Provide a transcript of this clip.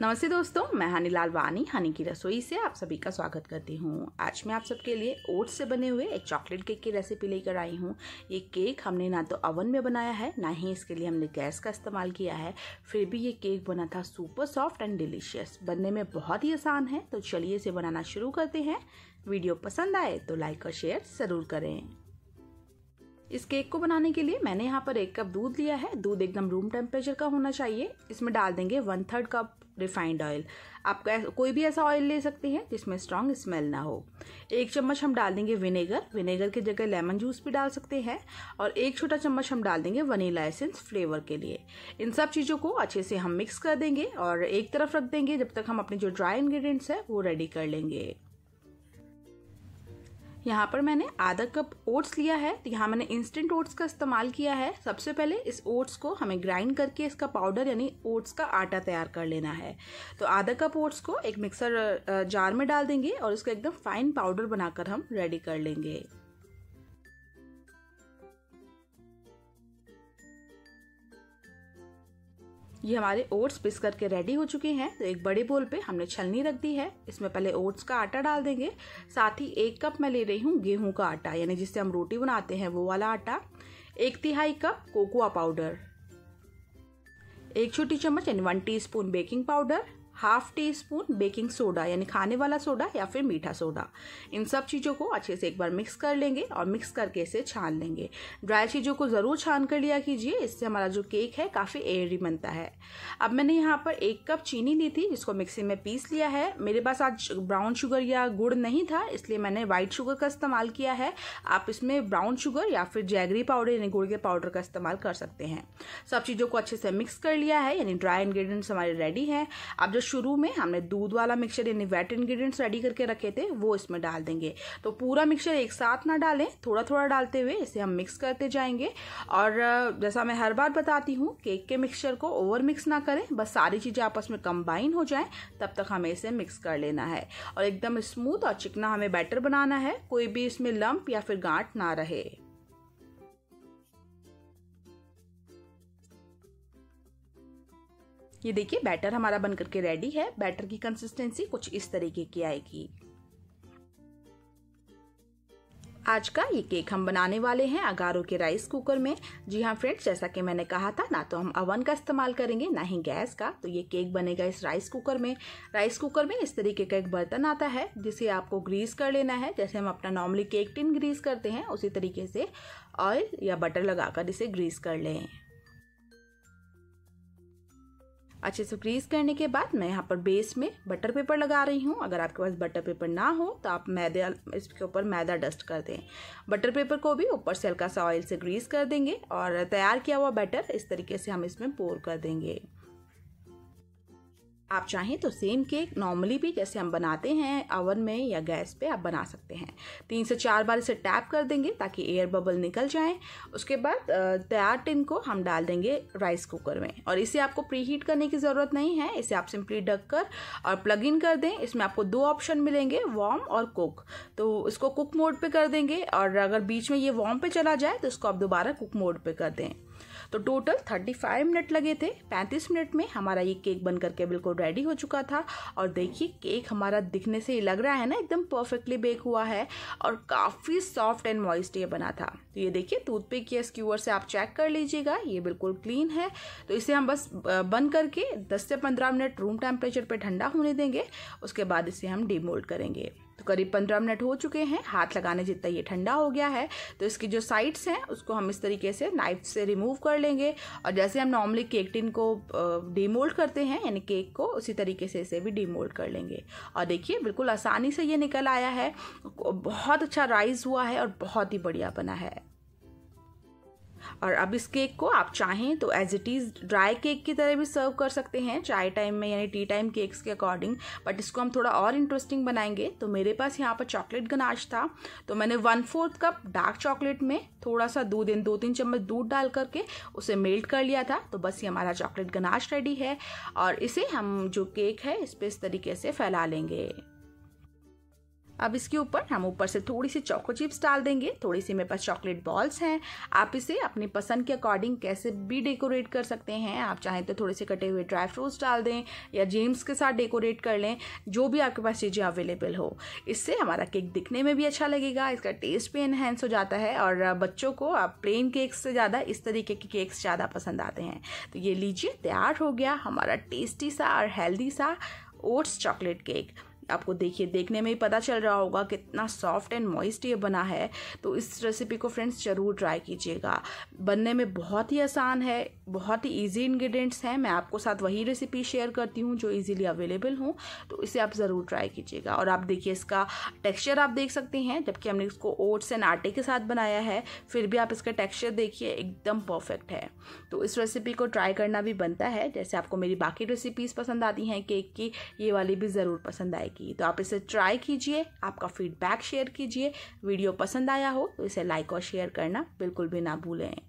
नमस्ते दोस्तों मैं हनी लाल वानी हनी की रसोई से आप सभी का स्वागत करती हूँ आज मैं आप सबके लिए ओट्स से बने हुए एक चॉकलेट केक की रेसिपी लेकर आई हूँ ये केक हमने ना तो ओवन में बनाया है ना ही इसके लिए हमने गैस का इस्तेमाल किया है फिर भी ये केक बना था सुपर सॉफ्ट एंड डिलीशियस बनने में बहुत ही आसान है तो चलिए इसे बनाना शुरू करते हैं वीडियो पसंद आए तो लाइक और शेयर ज़रूर करें इस केक को बनाने के लिए मैंने यहाँ पर एक कप दूध लिया है दूध एकदम रूम टेम्परेचर का होना चाहिए इसमें डाल देंगे one third cup refined oil आप कोई भी ऐसा ऑयल ले सकते हैं जिसमें स्ट्रांग स्मेल ना हो एक चम्मच हम डाल देंगे विनेगर विनेगर की जगह लेमन जूस भी डाल सकते हैं और एक छोटा चम्मच हम डाल देंगे वनीला एसेंस फ्लेवर के लिए इन सब चीज़ों को अच्छे से हम मिक्स कर देंगे और एक तरफ रख देंगे जब तक हम अपने जो ड्राई इन्ग्रीडियंट्स हैं वो रेडी कर लेंगे यहाँ पर मैंने आधा कप ओट्स लिया है तो यहाँ मैंने इंस्टेंट ओट्स का इस्तेमाल किया है सबसे पहले इस ओट्स को हमें ग्राइंड करके इसका पाउडर यानी ओट्स का आटा तैयार कर लेना है तो आधा कप ओट्स को एक मिक्सर जार में डाल देंगे और इसको एकदम फाइन पाउडर बनाकर हम रेडी कर लेंगे ये हमारे ओट्स पिस करके रेडी हो चुके हैं तो एक बड़े बोल पे हमने छलनी रख दी है इसमें पहले ओट्स का आटा डाल देंगे साथ ही एक कप मैं ले रही हूँ गेहूं का आटा यानी जिससे हम रोटी बनाते हैं वो वाला आटा एक तिहाई कप कोकोआ पाउडर एक छोटी चम्मच यानी one T baking powder half teaspoon baking soda यानी खाने वाला सोडा या फिर मीठा सोडा इन सब चीज़ों को अच्छे से एक बार मिक्स कर लेंगे और मिक्स करके इसे छान लेंगे ड्राई चीज़ों को ज़रूर छान कर लिया कीजिए इससे हमारा जो केक है काफ़ी एयरी बनता है अब मैंने यहाँ पर एक कप चीनी ली थी जिसको मिक्सी में पीस लिया है मेरे पास आज ब्राउन शुगर या गुड़ नहीं था इसलिए मैंने वाइट शुगर का इस्तेमाल किया है आप इसमें ब्राउन शुगर या फिर जैगरी पाउडर यानी गुड़ के पाउडर का इस्तेमाल कर सकते हैं सब चीज़ों को अच्छे से मिक्स कर लिया है यानी ड्राई इन्ग्रीडियंट्स हमारे रेडी हैं अब जो शुरू में हमने दूध वाला मिक्सचर यानी वेट इन्ग्रीडियंट्स रेडी करके रखे थे वो इसमें डाल देंगे तो पूरा मिक्सचर एक साथ ना डालें थोड़ा थोड़ा डालते हुए इसे हम मिक्स करते जाएंगे और जैसा मैं हर बार बताती हूँ केक के मिक्सचर को ओवर मिक्स ना करें बस सारी चीज़ें आपस में कंबाइन हो जाएं तब तक हमें इसे मिक्स कर लेना है और एकदम स्मूथ और चिकना हमें बैटर बनाना है कोई भी इसमें लम्प या फिर गांठ ना रहे ये देखिए बैटर हमारा बन करके रेडी है बैटर की कंसिस्टेंसी कुछ इस तरीके की आएगी आज का ये केक हम बनाने वाले हैं अगारो के राइस कुकर में जी हाँ फ्रेंड्स जैसा कि मैंने कहा था ना तो हम अवन का इस्तेमाल करेंगे ना ही गैस का तो ये केक बनेगा इस राइस कुकर में राइस कुकर में इस तरीके का एक बर्तन आता है जिसे आपको ग्रीस कर लेना है जैसे हम अपना नॉर्मली केक टिन ग्रीस करते हैं उसी तरीके से ऑयल या बटर लगाकर इसे ग्रीस कर लें अच्छे से ग्रीस करने के बाद मैं यहाँ पर बेस में बटर पेपर लगा रही हूँ अगर आपके पास बटर पेपर ना हो तो आप मैदा इसके ऊपर मैदा डस्ट कर दें बटर पेपर को भी ऊपर से हल्का सा ऑयल से ग्रीस कर देंगे और तैयार किया हुआ बैटर इस तरीके से हम इसमें पोर कर देंगे आप चाहें तो सेम केक नॉर्मली भी जैसे हम बनाते हैं अवन में या गैस पे आप बना सकते हैं तीन से चार बार इसे टैप कर देंगे ताकि एयर बबल निकल जाए उसके बाद तैयार टिन को हम डाल देंगे राइस कुकर में और इसे आपको प्री हीट करने की ज़रूरत नहीं है इसे आप सिंपली ढक कर और प्लग इन कर दें इसमें आपको दो ऑप्शन मिलेंगे वार्म और कुक तो इसको कुक मोड पर कर देंगे और अगर बीच में ये वार्म पर चला जाए तो इसको आप दोबारा कुक मोड पर कर दें तो टोटल 35 मिनट लगे थे 35 मिनट में हमारा ये केक बन करके बिल्कुल रेडी हो चुका था और देखिए केक हमारा दिखने से ही लग रहा है ना एकदम परफेक्टली बेक हुआ है और काफ़ी सॉफ्ट एंड मॉइस्ट ये बना था तो ये देखिए टूथपिक या स्क्यूअर से आप चेक कर लीजिएगा ये बिल्कुल क्लीन है तो इसे हम बस बंद करके दस से पंद्रह मिनट रूम टेम्परेचर पर ठंडा होने देंगे उसके बाद इसे हम डीमोल्ड करेंगे तो करीब पंद्रह मिनट हो चुके हैं हाथ लगाने जितना ये ठंडा हो गया है तो इसकी जो साइड्स हैं उसको हम इस तरीके से नाइफ से रिमूव कर लेंगे और जैसे हम नॉर्मली केक टिन को डीमोल्ड करते हैं यानी केक को उसी तरीके से इसे भी डीमोल्ड कर लेंगे और देखिए बिल्कुल आसानी से ये निकल आया है बहुत अच्छा राइस हुआ है और बहुत ही बढ़िया बना है और अब इस केक को आप चाहें तो as it is dry cake की तरह भी सर्व कर सकते हैं चाय टाइम में यानी टी टाइम केक्स के अकॉर्डिंग बट इसको हम थोड़ा और इंटरेस्टिंग बनाएंगे तो मेरे पास यहाँ पर चॉकलेट गनाश था तो मैंने one fourth cup dark chocolate में थोड़ा सा दूध इन दो तीन चम्मच दूध डाल करके उसे मेल्ट कर लिया था तो बस ये हमारा चॉकलेट गनाश रेडी है और इसे हम जो केक है इस पर इस तरीके से फैला लेंगे अब इसके ऊपर हम ऊपर से थोड़ी सी चॉको चिप्स डाल देंगे थोड़ी सी मेरे पास चॉकलेट बॉल्स हैं आप इसे अपने पसंद के अकॉर्डिंग कैसे भी डेकोरेट कर सकते हैं आप चाहें तो थोड़े से कटे हुए ड्राई फ्रूट्स डाल दें या जेम्स के साथ डेकोरेट कर लें जो भी आपके पास चीज़ें अवेलेबल हो इससे हमारा केक दिखने में भी अच्छा लगेगा इसका टेस्ट भी इन्हेंस हो जाता है और बच्चों को आप प्लेन केक्स से ज़्यादा इस तरीके के केक्स ज़्यादा पसंद आते हैं तो ये लीजिए तैयार हो गया हमारा टेस्टी सा और हेल्दी सा ओट्स चॉकलेट केक आपको देखिए देखने में ही पता चल रहा होगा कितना सॉफ्ट एंड मॉइस्ट ये बना है तो इस रेसिपी को फ्रेंड्स ज़रूर ट्राई कीजिएगा बनने में बहुत ही आसान है बहुत ही ईजी इन्ग्रीडियंट्स हैं मैं आपको साथ वही रेसिपी शेयर करती हूँ जो ईजिली अवेलेबल हूँ तो इसे आप ज़रूर ट्राई कीजिएगा और आप देखिए इसका टेक्स्चर आप देख सकते हैं जबकि हमने इसको ओट्स एंड आटे के साथ बनाया है फिर भी आप इसका टेक्स्चर देखिए एकदम परफेक्ट है तो इस रेसिपी को ट्राई करना भी बनता है जैसे आपको मेरी बाकी रेसिपीज़ पसंद आती हैं केक की ये वाली भी ज़रूर पसंद आएगी की तो आप इसे ट्राई कीजिए आपका फीडबैक शेयर कीजिए वीडियो पसंद आया हो तो इसे लाइक और शेयर करना बिल्कुल भी ना भूलें